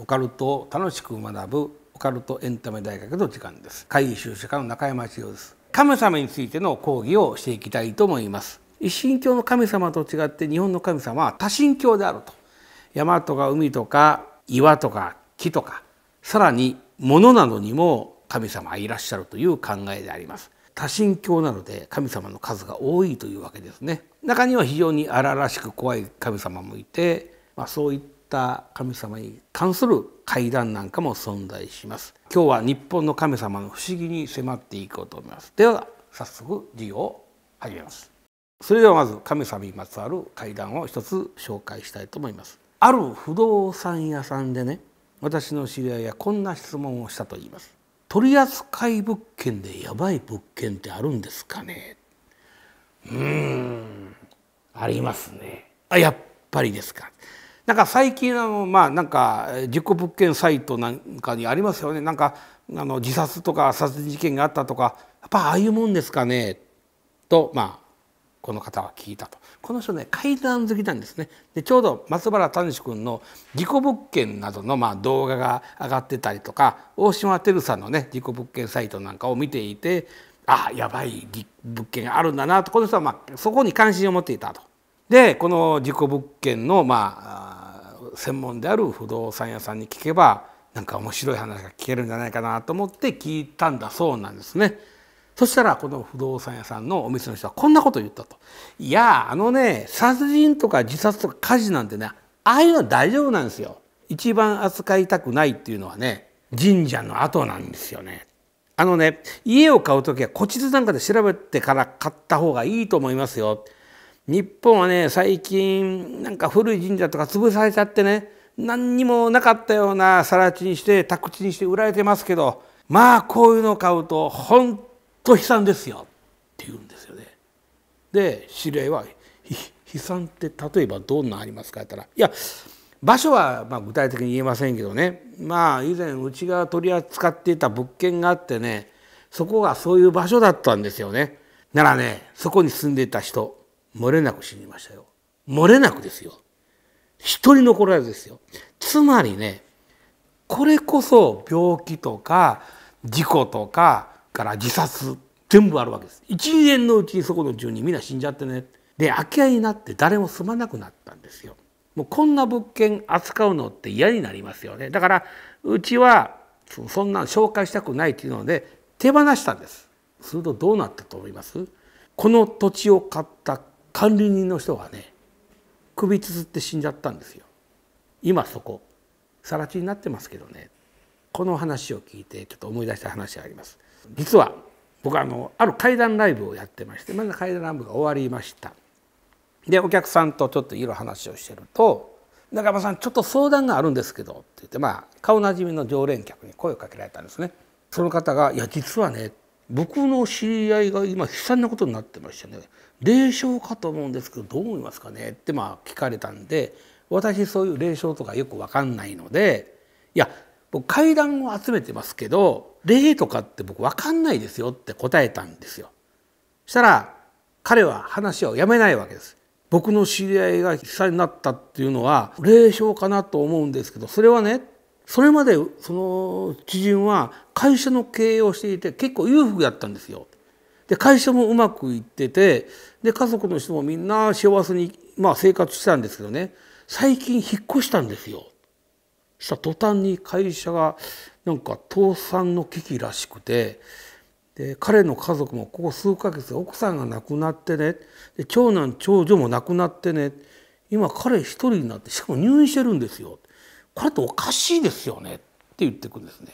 オカルトを楽しく学ぶオカルトエンタメ大学の時間です会議収集課の中山千代です神様についての講義をしていきたいと思います一神教の神様と違って日本の神様は多神教であると山とか海とか岩とか木とかさらに物などにも神様はいらっしゃるという考えであります多神教なので神様の数が多いというわけですね中には非常に荒々しく怖い神様もいて、まあ、そういったった神様に関する会談なんかも存在します今日は日本の神様の不思議に迫っていこうと思いますでは早速授業を始めますそれではまず神様にまつわる会談を一つ紹介したいと思いますある不動産屋さんでね私の知り合いはこんな質問をしたと言います取扱い物件でやばい物件ってあるんですかねうーんありますねあやっぱりですかなんか最近のまあなんか事故物件サイトなんかにありますよねなんかあの自殺とか殺人事件があったとかやっぱああいうもんですかねとまあこの方は聞いたとこの人ね怪談好きなんですねでちょうど松原谷志君の事故物件などのまあ動画が上がってたりとか大島てるさんのね事故物件サイトなんかを見ていてあやばい物件があるんだなとこの人はまあそこに関心を持っていたと。でこの事故物件のまあ専門である不動産屋さんに聞けばなんか面白い話が聞けるんじゃないかなと思って聞いたんだそうなんですね。そしたらこの不動産屋さんのお店の人はこんなこと言ったと。いやあのね殺人とか自殺とか火事なんてねああいうのは大丈夫なんですよ。一番扱いたくないっていうのはね神社の後なんですよね。あのね家を買う時は古地図なんかで調べてから買った方がいいと思いますよ。日本はね最近なんか古い神社とか潰されちゃってね何にもなかったような更地にして宅地にして売られてますけどまあこういうのを買うとほんと悲惨ですよって言うんですよね。で知り合いは「悲惨って例えばどんなありますか?」って言ったら「いや場所はま具体的に言えませんけどねまあ以前うちが取り扱っていた物件があってねそこがそういう場所だったんですよね。ならねそこに住んでいた人漏れなく死にましたよ。漏れなくですよ。一人残らずですよ。つまりね、これこそ病気とか事故とかから自殺全部あるわけです。1年のうちにそこの住人みんな死んじゃってね。で空き家になって誰も住まなくなったんですよ。もうこんな物件扱うのって嫌になりますよね。だからうちはそんなん紹介したくないっていうので手放したんです。するとどうなったと思いますこの土地を買った管理人の人がね首つつって死んじゃったんですよ今そこ更地になってますけどねこの話を聞いてちょっと思い出した話があります実は僕はあのある怪談ライブをやってましてまだ階段ライブが終わりましたでお客さんとちょっといろいろ話をしてると「中山さんちょっと相談があるんですけど」って言ってまあ顔なじみの常連客に声をかけられたんですねその方が「いや実はね僕の知り合いが今悲惨なことになってましたね霊障かと思うんですけどどう思いますかねってまあ聞かれたんで私そういう霊障とかよく分かんないのでいや僕階段を集めてますけど霊とかって僕分かんないですよって答えたんですよ。したら彼は話をやめないわけです。僕の知り合いが悲惨になったっていうのは霊障かなと思うんですけどそれはねそれまでその知人は会社の経営をしていて結構裕福やったんですよ。で会社もうまくいっててで家族の人もみんな幸せに、まあ、生活してたんですけどね最近引っ越したんですよ。した途端に会社がなんか倒産の危機らしくてで彼の家族もここ数ヶ月奥さんが亡くなってねで長男長女も亡くなってね今彼一人になってしかも入院してるんですよ。これっておかしいですよねって言ってくんですね。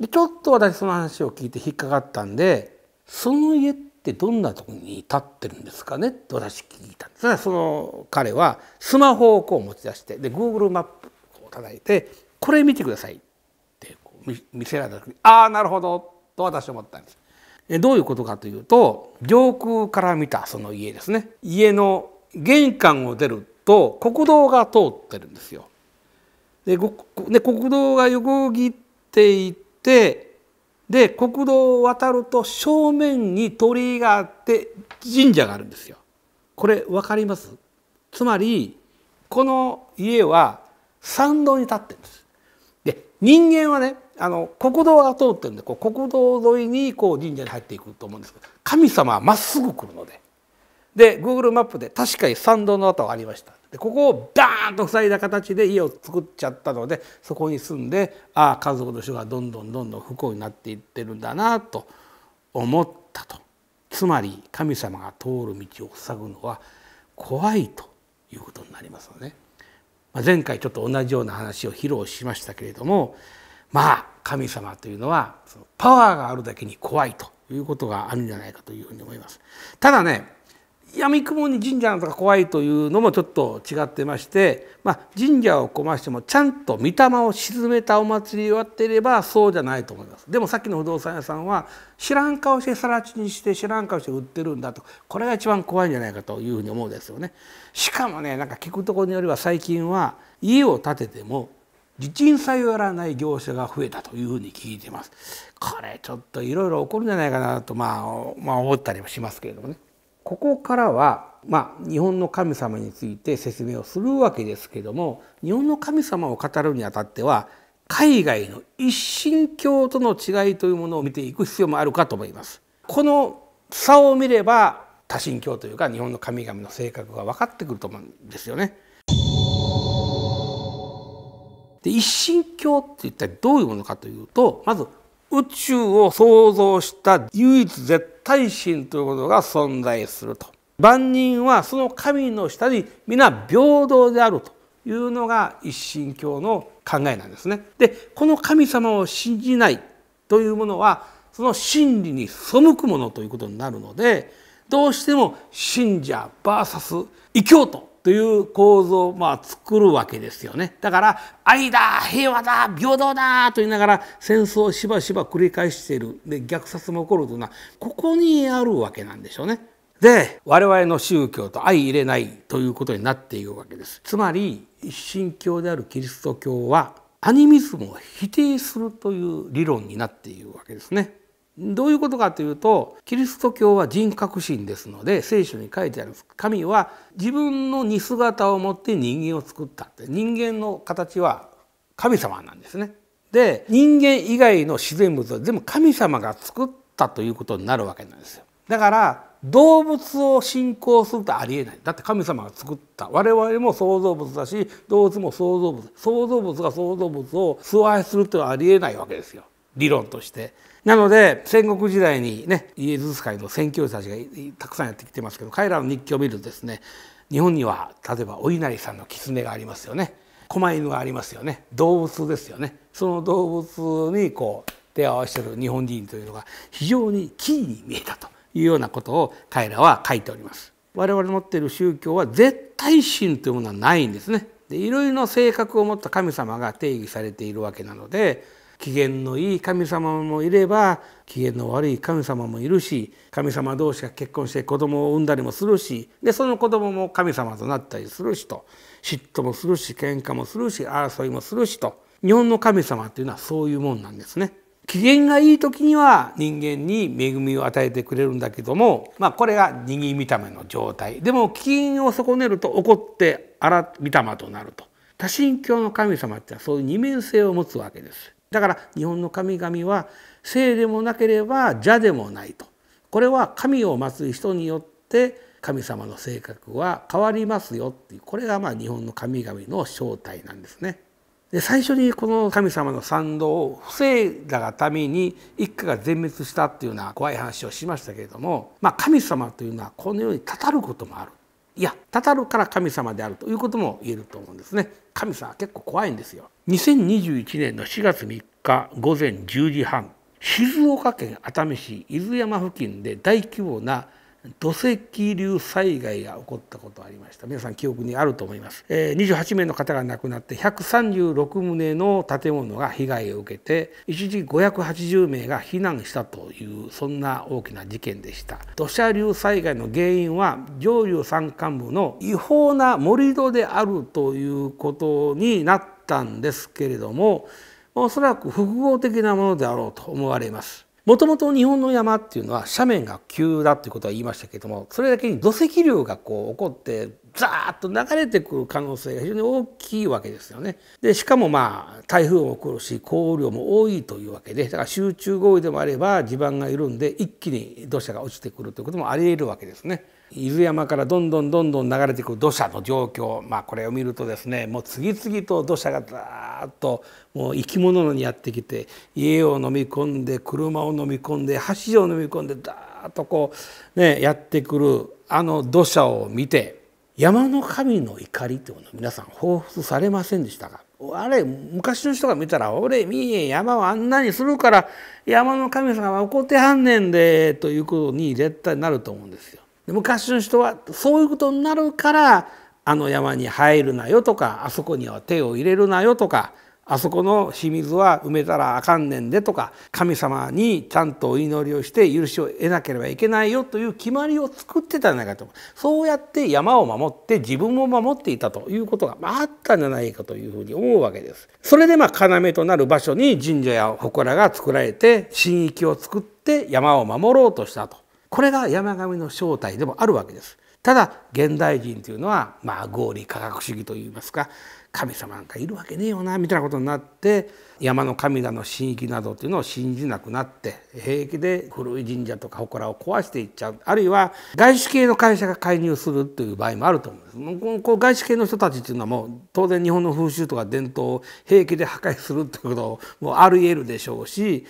でちょっと私その話を聞いて引っかかったんでその家ってどんなとこに立ってるんですかねって私聞いたんですその彼はスマホをこう持ち出してで Google マップを叩いて「これ見てください」って見せられた時に「ああなるほど」と私は思ったんです。どういうことかというと上空から見たその家ですね家の玄関を出ると国道が通ってるんですよ。で国道が横切っていってで国道を渡ると正面に鳥居があって神社があるんですよ。これ分かりますつまりこの家は参道に立ってるんです。で人間はねあの国道が通ってるんでこう国道沿いにこう神社に入っていくと思うんですけど神様はまっすぐ来るのでで Google マップで確かに参道の跡がありましたでここをバーンと塞いだ形で家を作っちゃったのでそこに住んでああ家族の人がどんどんどんどん不幸になっていってるんだなと思ったとつまり神様が通る道を塞ぐのは怖いということになりますよね。まあ、前回ちょっと同じような話を披露しましたけれどもまあ神様というのはパワーがあるだけに怖いということがあるんじゃないかというふうに思います。ただね闇雲に神社なんか怖いというのもちょっと違ってまして、まあ、神社をこましてもちゃんと御霊を沈めたお祭りをやっていればそうじゃないと思いますでもさっきの不動産屋さんは知らん顔して更地にして知らん顔して売ってるんだとこれが一番怖いんじゃないかというふうに思うんですよねしかもねなんか聞くところによりは最近は家を建てても地鎮祭をやらない業者が増えたというふうに聞いてますこれちょっといろいろ起こるんじゃないかなとまあ、まあ、思ったりもしますけれどもねここからは、まあ、日本の神様について説明をするわけですけども日本の神様を語るにあたっては海外の一神教との違いというものを見ていく必要もあるかと思います。この差を見れば多神教というか日本の神々の性格が分かってくると思うんですよね。で一神教って一体どういうものかというとまず宇宙を創造した唯一絶体心ということが存在すると万人はその神の下に皆平等であるというのが一神教の考えなんですね。でこの神様を信じないというものはその真理に背くものということになるのでどうしても信者 VS 異教徒という構造をまあ作るわけですよねだから愛だ平和だ平等だと言いながら戦争をしばしば繰り返しているで虐殺も起こるというのはここにあるわけなんでしょうね。で我々の宗教と相入れないということになっているわけです。つまり一神教であるキリスト教はアニミズムを否定するという理論になっているわけですね。どういうことかというとキリスト教は人格心ですので聖書に書いてある神は自分の似姿を持って人間を作ったって人間の形は神様なんですね。で人間以外の自然物は全部神様が作ったということになるわけなんですよ。だから動物を信仰するとありえないだって神様が作った我々も創造物だし動物も創造物創造物が創造物を崇拝するいうのはありえないわけですよ理論として。なので戦国時代にねイエズス会の宣教師たちがたくさんやってきてますけど彼らの日記を見るとですね日本には例えばお稲荷さんの狐がありますよね狛犬がありますよね動物ですよねその動物にこう手を合わせてる日本人というのが非常にキーに見えたというようなことを彼らは書いております。我々の持っている宗教は絶対神というものはないんですね。でいろいろな性格を持った神様が定義されているわけなので機嫌のいい神様もいれば機嫌の悪い神様もいるし神様同士が結婚して子供を産んだりもするしでその子供も神様となったりするしと嫉妬もするし喧嘩もするし争いもするしと日本の神様というのはそういうもんなんですね。機嫌がいい時には人間に恵みを与えてくれるんだけども、まあ、これが握りた目の状態でも機嫌を損ねると怒って荒たまとなると多神教の神様ってのはそういう二面性を持つわけです。だから日本の神々は聖でもなければ邪でもないとこれは神を祀る人によって神様の性格は変わりますよっていうこれがまあ日本の神々の正体なんですね。で最初にこの神様の賛同を防いだがために一家が全滅したっていうような怖い話をしましたけれども、まあ、神様というのはこのようにたたることもあるいやたたるから神様であるということも言えると思うんですね神様結構怖いんですよ2021年の4月3日午前10時半静岡県熱海市伊豆山付近で大規模な土石流災害が起こったことがありました皆さん記憶にあると思います、えー、28名の方が亡くなって136棟の建物が被害を受けて一時580名が避難したというそんな大きな事件でした土砂流災害の原因は上流山間部の違法な盛り土であるということになったんですけれどもおそらく複合的なものであろうと思われますもともと日本の山っていうのは斜面が急だっていうことは言いましたけどもそれだけに土石流がこう起こってザーッと流れてくる可能性が非常に大きいわけですよね。でしかもまあ台風も来るし降雨量も多いというわけでだから集中豪雨でもあれば地盤が緩んで一気に土砂が落ちてくるということもありえるわけですね。伊豆山からどんどんどんどん流れてくる土砂の状況、まあ、これを見るとですねもう次々と土砂がザーッともう生き物にやってきて家を飲み込んで車を飲み込んで橋を飲み込んでザーッとこうねやってくるあの土砂を見て山の神の怒りというもの皆さん彷彿されませんでしたがあれ昔の人が見たら「俺見え山をあんなにするから山の神様は怒ってはんねんで」ということに絶対なると思うんですよ。で昔の人はそういうことになるからあの山に入るなよとかあそこには手を入れるなよとかあそこの清水は埋めたらあかんねんでとか神様にちゃんとお祈りをして許しを得なければいけないよという決まりを作ってたんじゃないかとそうやって山を守って自分を守っていたということがあったんじゃないかというふうに思うわけです。それでまあ要となる場所に神社や祠が作られて神域を作って山を守ろうとしたとこれが山上の正体でもあるわけです。ただ現代人というのはまあ合理科学主義といいますか神様なんかいるわけねえよなみたいなことになって山の神だの神域などっていうのを信じなくなって平気で古い神社とか祠を壊していっちゃうあるいは外資系の会社が介入するという場合もあると思うんですこう外資系の人たちっていうのはもう当然日本の風習とか伝統を平気で破壊するっていうこともあり得るでしょうし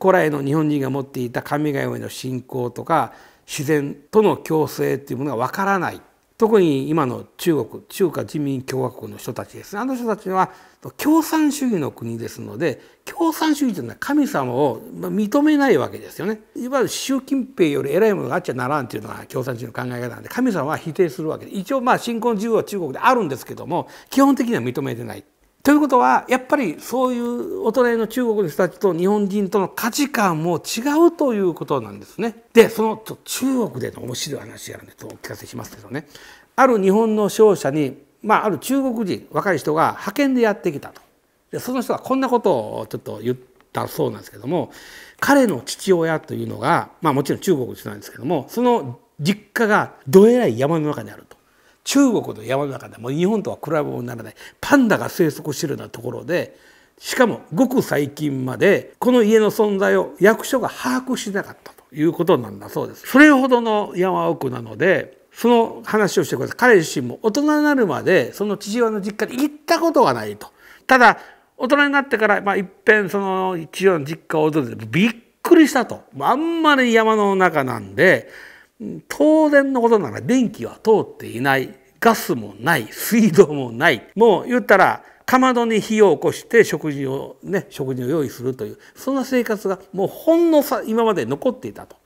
古来の日本人が持っていた神々への信仰とか自然との共生っていうものがわからない特に今の中国中華人民共和国の人たちですあの人たちは共産主義の国ですので共産主義というのは神様を認めないわけですよねいわゆる習近平より偉いものがあっちゃならんというのが共産主義の考え方なんで神様は否定するわけで一応まあ信仰の自由は中国であるんですけども基本的には認めてないということはやっぱりそういうお隣の中国の人たちと日本人との価値観も違うということなんですね。でその中国での面白い話があるんでお聞かせしますけどねある日本の商社に、まあ、ある中国人若い人が派遣でやってきたとでその人がこんなことをちょっと言ったそうなんですけども彼の父親というのが、まあ、もちろん中国の人なんですけどもその実家がどえらい山の中にあると。中国の山の中でも日本とは比べ物にならないパンダが生息しているようなところでしかもごく最近までこの家の存在を役所が把握しなかったということなんだそうです。それほどの山奥なのでその話をしてください彼自身も大人になるまでその父親の実家に行ったことがないと。ただ大人になってから、まあ、いっぺんその父親の実家を訪れてびっくりしたと。あんまり山の中なんで当然のことなら電気は通っていない。ガスもない。水道もない。もう言ったら、かまどに火を起こして食事をね、食事を用意するという、そんな生活がもうほんのさ、今まで残っていたと。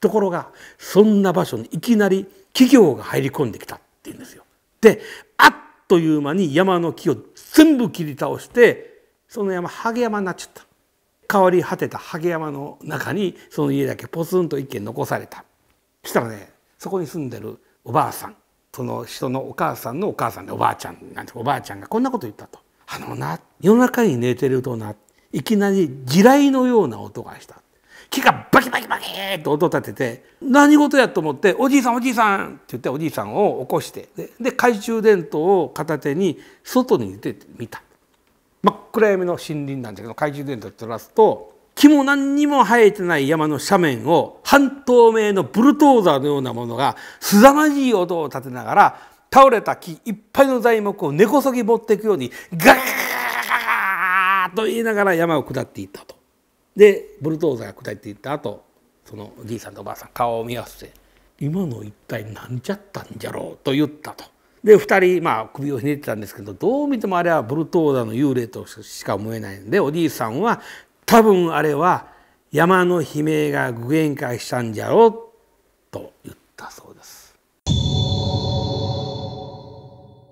ところが、そんな場所にいきなり企業が入り込んできたっていうんですよ。で、あっという間に山の木を全部切り倒して、その山、ハゲ山になっちゃった。変わり果てたハゲ山の中に、その家だけポツンと一軒残された。したらねそこに住んでるおばあさんその人のお母さんのお母さんでおばあちゃんなんておばあちゃんがこんなこと言ったと。あのな夜中に寝てるとないきなり地雷のような音がした。木がバキバキバキっと音立てて何事やと思って「おじいさんおじいさん」って言っておじいさんを起こしてで懐中電灯を片手に外に出てみた真っ暗闇の森林なんだけど懐中電灯照らすと木も何にも生えてない山の斜面を半透明のブルトーザーのようなものが凄まじい音を立てながら倒れた木いっぱいの材木を根こそぎ持っていくようにガーッと言いながら山を下っていったと。でブルトーザーが下っていった後そのおじいさんとおばあさん顔を見合わせて「今の一体なんじゃったんじゃろう」と言ったと。で2人、まあ、首をひねってたんですけどどう見てもあれはブルトーザーの幽霊としか思えないんでおじいさんは多分あれは山の悲鳴が具現化したんじゃろうと言ったそうです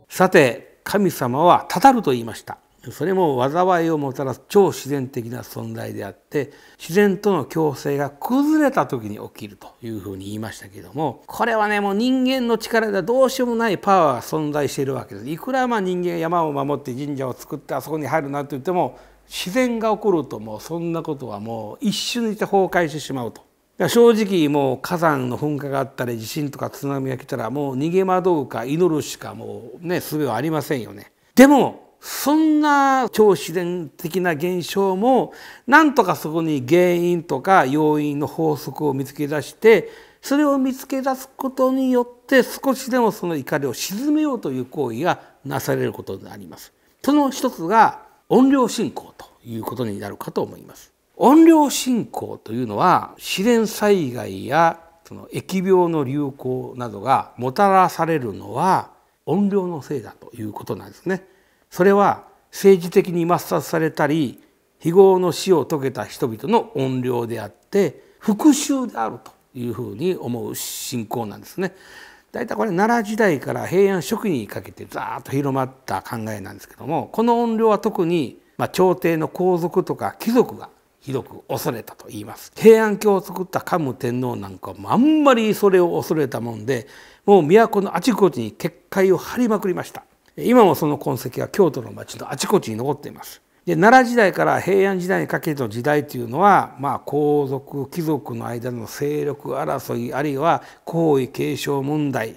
さて神様はたたると言いましたそれも災いをもたらす超自然的な存在であって自然との共生が崩れた時に起きるというふうに言いましたけどもこれはねもう人間の力ではどうしようもないパワーが存在しているわけですいくらまあ人間が山を守って神社を作ってあそこに入るなて言っても自然が起こるともうそんなことはもう一瞬にして崩壊してしまうと。正直もう火山の噴火があったり地震とか津波が来たらもう逃げ惑うか祈るしかもうね術はありませんよね。でもそんな超自然的な現象もなんとかそこに原因とか要因の法則を見つけ出してそれを見つけ出すことによって少しでもその怒りを鎮めようという行為がなされることになります。その一つが音量信仰ということになるかと思います。音量信仰というのは自然災害やその疫病の流行などがもたらされるのは音量のせいだということなんですね。それは政治的に抹殺されたり非業の死を遂げた人々の怨霊であって復讐であるというふうに思う信仰なんですね。大体これ奈良時代から平安初期にかけてざーっと広まった考えなんですけどもこの怨霊は特に、まあ、朝廷の皇族とか貴族がひどく恐れたと言います平安京を作った桓武天皇なんかもあんまりそれを恐れたもんでもう都のあちこちに結界を張りまくりました今もその痕跡は京都の町のあちこちに残っていますで奈良時代から平安時代にかけての時代というのは、まあ、皇族貴族の間の勢力争いあるいは皇位継承問題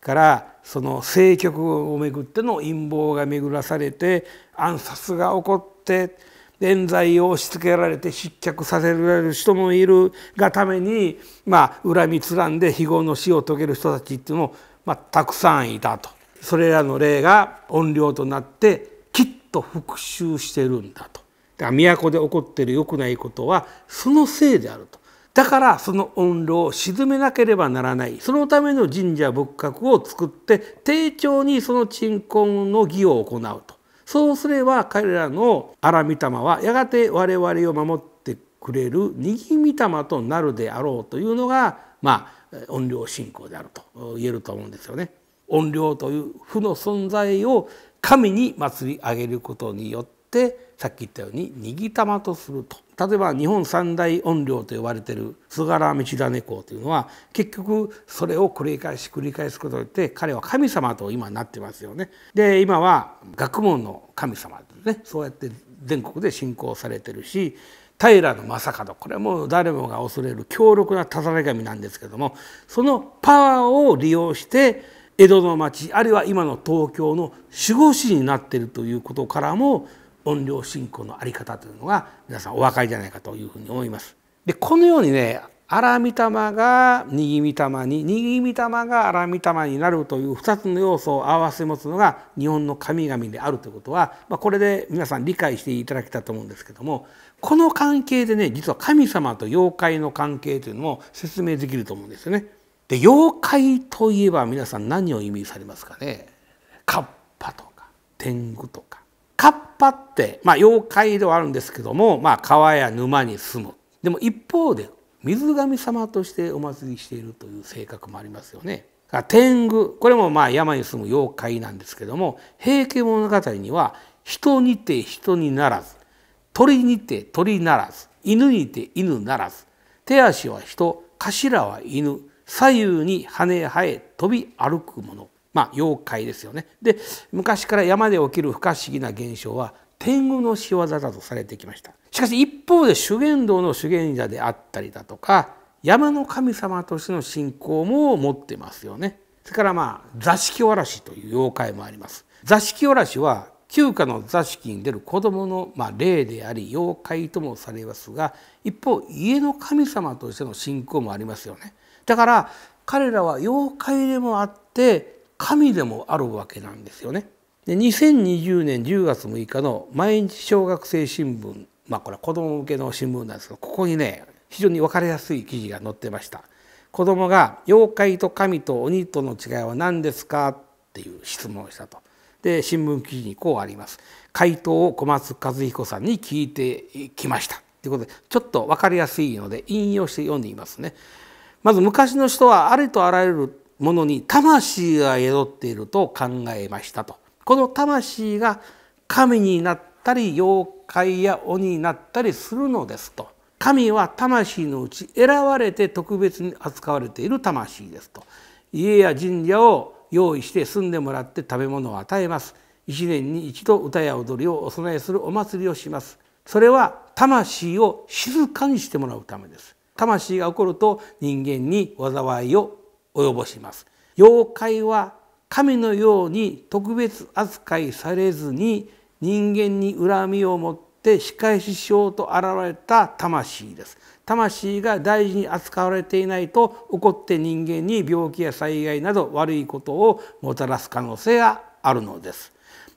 からその政局をめぐっての陰謀が巡らされて暗殺が起こって冤罪を押し付けられて失脚させられる人もいるがために、まあ、恨みつらんで非業の死を遂げる人たちっていうのも、まあ、たくさんいたと。それらの霊が怨霊となってと復讐してるんだとだから都で起こってる良くないことはそのせいであるとだからその怨霊を鎮めなければならないそのための神社仏閣を作って丁重にその鎮魂の儀を行うとそうすれば彼らの荒御霊はやがて我々を守ってくれる右御霊となるであろうというのがまあ怨霊信仰であると言えると思うんですよね。音量という負の存在を神に祭り上げることによってさっき言ったようにたま」とすると例えば日本三大音量と呼ばれてる菅原道真公というのは結局それを繰り返し繰り返すことによって彼は神様と今なってますよね。で今は学問の神様ですねそうやって全国で信仰されてるし平将門これも誰もが恐れる強力なたたれ神なんですけどもそのパワーを利用して江戸の町あるいは今の東京の守護神になっているということからも怨霊信仰の在り方というのが皆さんお分かりじゃないかというふうに思います。でこのようにね荒御霊が右御霊に右御霊が荒御霊になるという2つの要素を合わせ持つのが日本の神々であるということは、まあ、これで皆さん理解していただけたと思うんですけどもこの関係でね実は神様と妖怪の関係というのも説明できると思うんですよね。で妖怪といえば皆さん何を意味されますかねカッパとか天狗とかカッパって、まあ、妖怪ではあるんですけども、まあ、川や沼に住むでも一方で水神様としてお祭りしているという性格もありますよね。天狗これもまあ山に住む妖怪なんですけども「平家物語」には「人にて人にならず鳥にて鳥ならず犬にて犬ならず手足は人頭は犬左右に羽へ生え飛び歩くものまあ妖怪ですよね。で昔から山で起きる不可思議な現象は天狗の仕業だとされてきました。しかし一方で修験道の修験者であったりだとか山の神様としての信仰も持ってますよね。それからまあ座敷わらしという妖怪もあります。座敷わらしは旧家の座敷に出る子供のまあ霊であり妖怪ともされますが一方家の神様としての信仰もありますよね。だから彼らは妖怪でもあって神でもあるわけなんですよね。で2020年10月6日の毎日小学生新聞まあこれは子ども向けの新聞なんですけどここにね非常に分かりやすい記事が載ってました。子どもが「妖怪と神と鬼との違いは何ですか?」っていう質問をしたと。で新聞記事にこうあります。回答を小松和彦さんに聞いてきました。ということでちょっと分かりやすいので引用して読んでいますね。まず昔の人はありとあらゆるものに魂が宿っていると考えましたと。この魂が神になったり妖怪や鬼になったりするのですと。神は魂のうち選ばれて特別に扱われている魂ですと。家や神社を用意して住んでもらって食べ物を与えます。一年に一度歌や踊りをお供えするお祭りをします。それは魂を静かにしてもらうためです。魂が起こると人間に災いを及ぼします。妖怪は神のように特別扱いされずに人間に恨みを持って仕返ししようと現れた魂です。魂が大事に扱われていないと怒って人間に病気や災害など悪いことをもたらす可能性があるのです。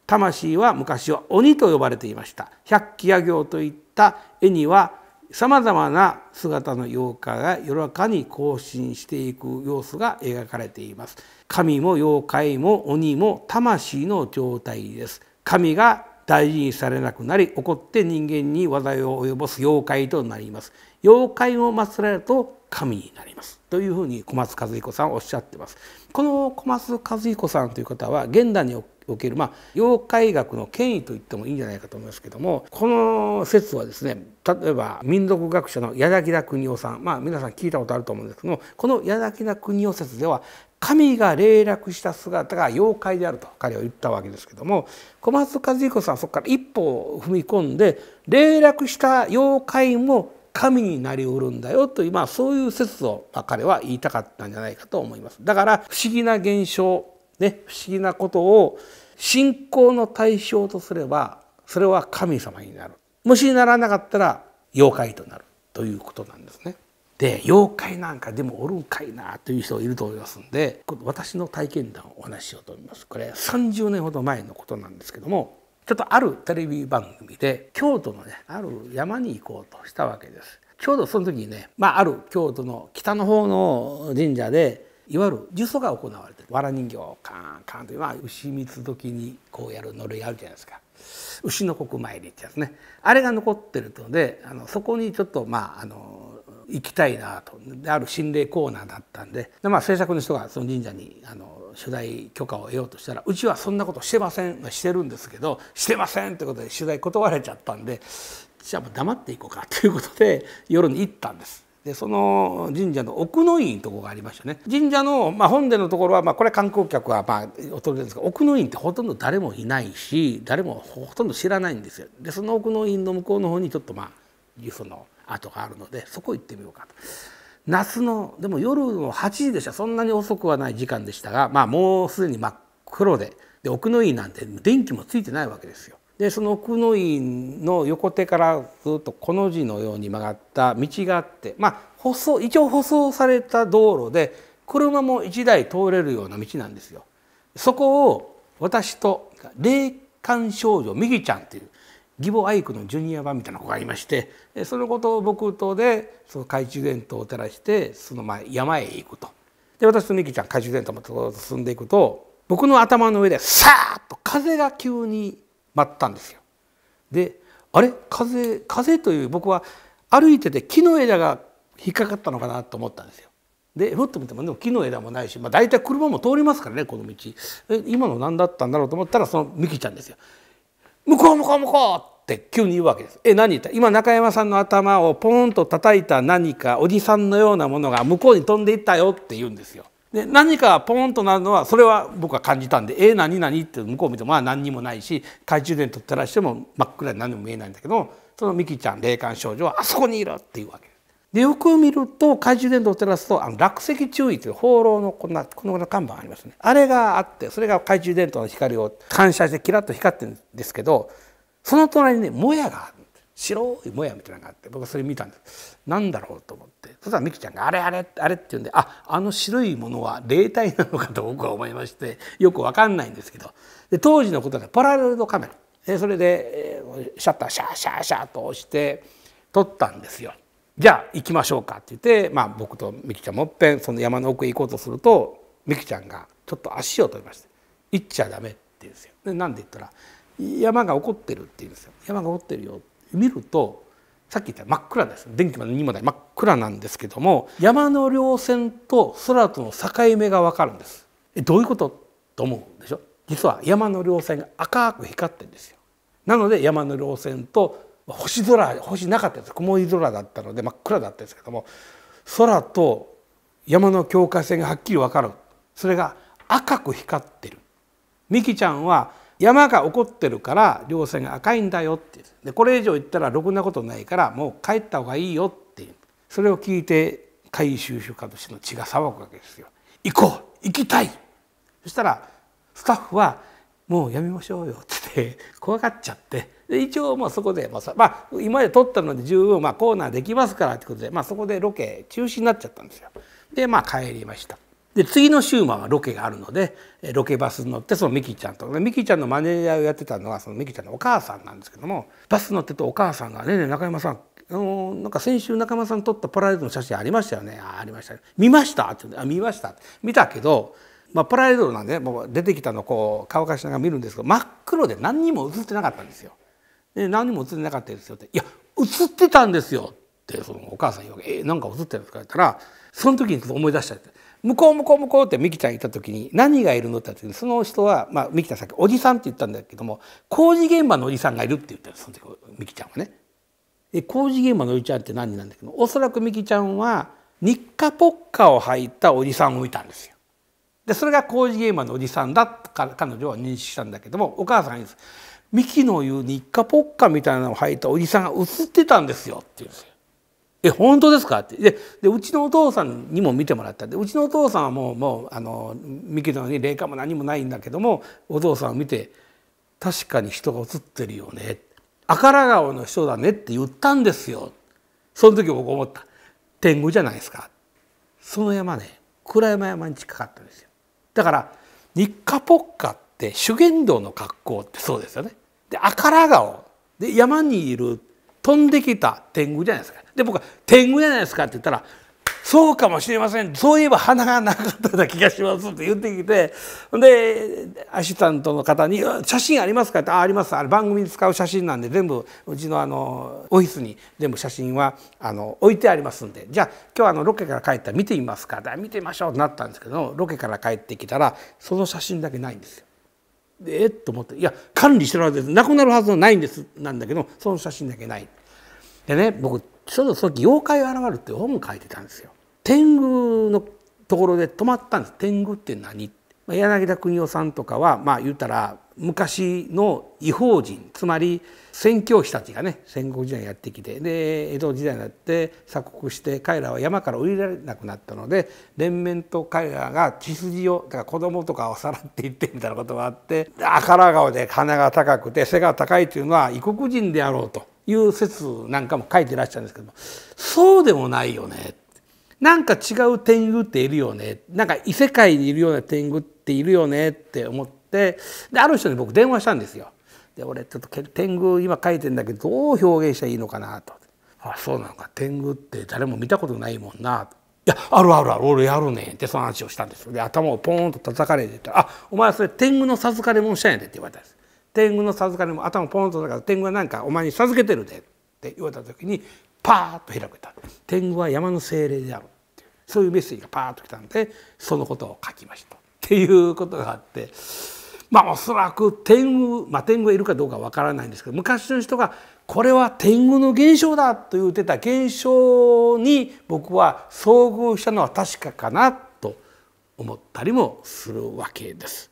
魂は昔は鬼と呼ばれていました。百鬼夜行といった絵にはさまざまな姿の妖怪が夜中に行進していく様子が描かれています神も妖怪も鬼も魂の状態です神が大事にされなくなり怒って人間に災いを及ぼす妖怪となります妖怪を祀られると神になりますというふうに小松和彦さんおっしゃってますこの小松和彦さんという方は現代におけるまあ、妖怪学の権威と言ってもいいんじゃないかと思いますけどもこの説はですね例えば民族学者の柳田邦夫さんまあ皆さん聞いたことあると思うんですけどもこの柳田邦夫説では神が霊落した姿が妖怪であると彼は言ったわけですけども小松和彦さんはそこから一歩踏み込んで霊落した妖怪も神になりうるんだよという、まあ、そういう説を、ま彼は言いたかったんじゃないかと思います。だから不思議な現象、ね、不思議なことを信仰の対象とすればそれは神様になる虫にならなかったら妖怪となるということなんですね。で妖怪なんかでもおるんかいなという人いると思いますんで私の体験談をお話ししようと思います。これ30年ほど前のことなんですけどもちょっとあるテレビ番組で京都のねある山に行こうとしたわけです。ちょうどその時にね、まあ、ある京都の北の方の神社でいわゆる呪詛が行われてわら人形をカーンカーンと、まあ、牛三つ時にこうやる呪いあるじゃないですか。牛の国参りってやつねあれが残ってるのであのそこにちょっとまああの行きたいなとある心霊コーナーだったんでまあ、制作の人がその神社にあの取材許可を得ようとしたらうちはそんなことしてませんしてるんですけどしてませんってことで取材断られちゃったんでじゃあもう黙っていこうかということで夜に行ったんです。でその神社の奥の院とこがありましたね神社の、まあ、本殿のところは、まあ、これ観光客はまあ訪れるんですが奥の院ってほとんど誰もいないし誰もほとんど知らないんですよ。でその奥の院の向こうの方にちょっとまあその跡があるのでそこ行ってみようかと。夏のでも夜の8時でしたそんなに遅くはない時間でしたが、まあ、もうすでに真っ黒でで奥の院なんて電気もついてないわけですよ。でその奥の院の横手からずっとこの字のように曲がった道があってまあ舗装一応舗装された道路で車も1台通れるような道なんですよ。そこを私と霊感少女みぎちゃんという義母愛クのジュニア版みたいな子がいましてそのこと僕とでその懐中電灯を照らしてその前山へ行くと。で私とみギちゃん懐中電灯も進んでいくと僕の頭の上でさーっと風が急に待ったんですよ。であれ風風という僕は歩いてて木の枝が引っかかったのかなと思ったんですよ。でふっと見てもでも木の枝もないし、まあ、大体車も通りますからねこの道え今の何だったんだろうと思ったらそのミキちゃんですよ。向こう向こう向こうって急に言うわけです。え何言った今中山さんの頭をポンと叩いた何かおじさんのようなものが向こうに飛んでいったよって言うんですよ。で何かポーンとなるのはそれは僕は感じたんで「え何何?」って向こう見てもまあ何にもないし懐中電灯照らしても真っ暗に何も見えないんだけどそのミキちゃん霊感症状は「あそこにいる!」っていうわけ。でよく見ると懐中電灯を照らすとあの落石注意という放浪のこんなこの看板ありますねあれがあってそれが懐中電灯の光を反射してキラッと光ってるんですけどその隣にねもやがある白いもやみたいなのがあって僕はそれ見たんです何だろうと思ってそしたら美樹ちゃんが「あれあれあれ」って言うんで「ああの白いものは霊体なのか」と僕は思いましてよく分かんないんですけどで当時のことでポラロイドカメラでそれでシャッターシャーシャーシャーと押して撮ったんですよ。じゃあ行きましょうかって言って、まあ、僕と美樹ちゃんもっぺんその山の奥へ行こうとすると美樹ちゃんがちょっと足を取りまして「行っちゃダメ」って言うんですよ。でなんで言ったら「山が怒ってる」って言うんですよ。山が怒ってるよ見るとさっき言った真っ暗です電気も何もない真っ暗なんですけども山の稜線と空との境目が分かるんですえどういうことと思うでしょ実は山の稜線が赤く光ってんですよなので山の稜線と星空星なかったです曇り空だったので真っ暗だったんですけども空と山の境界線がはっきり分かるそれが赤く光ってるミキちゃんは山が起こってるから稜線が赤いんだよってでこれ以上行ったらろくなことないからもう帰った方がいいよっていうそれを聞いて怪収集家としての血が騒ぐわけですよ。行こう行きたいそしたらスタッフは「もうやめましょうよ」って怖がっちゃってで一応もうそこで、まあ、まあ、今まで撮ったので十分、まあ、コーナーできますからってことで、まあ、そこでロケ中止になっちゃったんですよ。でまあ帰りました。で次の週はロケがあるのでロケバスに乗ってそのミキちゃんとミキちゃんのマネージャーをやってたのはそのミキちゃんのお母さんなんですけどもバス乗ってとお母さんが「ねえねえ中山さんあのなんか先週中間さん撮ったパラレルの写真ありましたよねあありました、ね、見ましたってあ見ました見たけど、まあ、パラレルなんでもう出てきたのこう乾かしながら見るんですけど真っ黒で何にも映ってなかったんですよ。で何にも映ってなかったですよって「いや映ってたんですよ」ってそのお母さん言うわけ「えー、なんか映ってるんですか?」って言ったらその時に思い出しちゃって向こう向こう向こうってミキちゃんいた時に何がいるのって言った時にその人は、まあ、ミキちゃんさっきおじさんって言ったんだけども工事現場のおじさんがいるって言ったんですその時ミキちゃんはね。で工事現場のおじちゃんって何なんだけどおそらくミキちゃんはニッカポッカを履いたおじさんを見たんですよ。でそれが工事現場のおじさんだと彼女は認識したんだけどもお母さんに「ミキの言うニッカポッカみたいなのを履いたおじさんが映ってたんですよ」って言うんですよ。え本当ですか?」ってででうちのお父さんにも見てもらったんでうちのお父さんはもうもうあのミのように霊感も何もないんだけどもお父さんを見て「確かに人が写ってるよね」あから顔の人だねって言ったんですよ。その時僕思った。天狗じゃないですか。その山ね、暗山山に近かったんですよ。だから、日課ポッカって修験道の格好ってそうですよね。で、あから顔。で、山にいる飛んできた天狗じゃないですか。で僕は「天狗じゃないですか」って言ったら「そうかもしれませんそういえば鼻がなかったような気がします」って言ってきてでアシスタントの方に「写真ありますか?」って「あありますあれ番組に使う写真なんで全部うちのあのオフィスに全部写真はあの置いてありますんでじゃあ今日あのロケから帰ったら見てみますか」って「見てみましょう」ってなったんですけどロケから帰ってきたらその写真だけないんですよ。えっと思って「いや管理してるはずですなくなるはずのないんです」なんだけどその写真だけない。でね僕ちょうどその妖怪現るって本を書いてたんですよ。天狗のところで止まったんです天狗って何柳田邦夫さんとかはまあ言うたら昔の異邦人つまり宣教師たちがね戦国時代にやってきてで江戸時代になって鎖国して彼らは山から降りられなくなったので連綿と彼らが血筋をだから子供とかをさらっていってみたいなことがあって赤ら顔で鼻が高くて背が高いというのは異国人であろうと。いう説なんかも書いてらっしゃるんですけどそうでもないよねなんか違う天狗っているよねなんか異世界にいるような天狗っているよねって思ってである人に僕電話したんですよ。で俺ちょっと天狗今書いてんだけどどう表現したらいいのかなと。あそうなのか天狗って誰も見たことないもんないやあるあるある俺やるねんってその話をしたんですよで頭をポーンと叩かれてたら「あお前それ天狗の授かれ物したんやで」って言われたんです天狗の授かりも頭ポンとだから天狗は何かお前に授けてるでって言われた時にパーッと開けた天狗は山の精霊であるっていうそういうメッセージがパーッと来たんでそのことを書きましたっていうことがあってまあおそらく天狗、まあ、天狗がいるかどうかわからないんですけど昔の人がこれは天狗の現象だと言ってた現象に僕は遭遇したのは確かかなと思ったりもするわけです。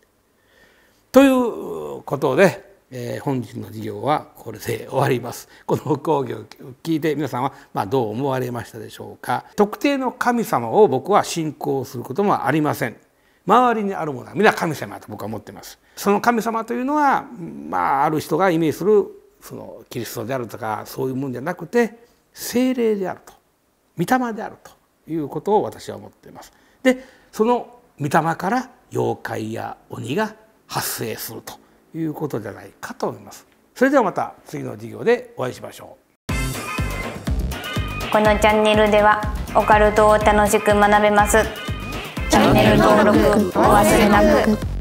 ということで、えー、本日の授業はこれで終わります。この講義を聞いて皆さんはまあどう思われましたでしょうか。特定の神様を僕は信仰することもありません。周りにあるものは皆神様と僕は思っています。その神様というのはまあある人がイメージするそのキリストであるとかそういうもんじゃなくて精霊であると御霊であるということを私は思っています。でその御霊から妖怪や鬼が発生するということじゃないかと思います。それではまた次の授業でお会いしましょう。このチャンネルではオカルトを楽しく学べます。チャンネル登録お忘れなく。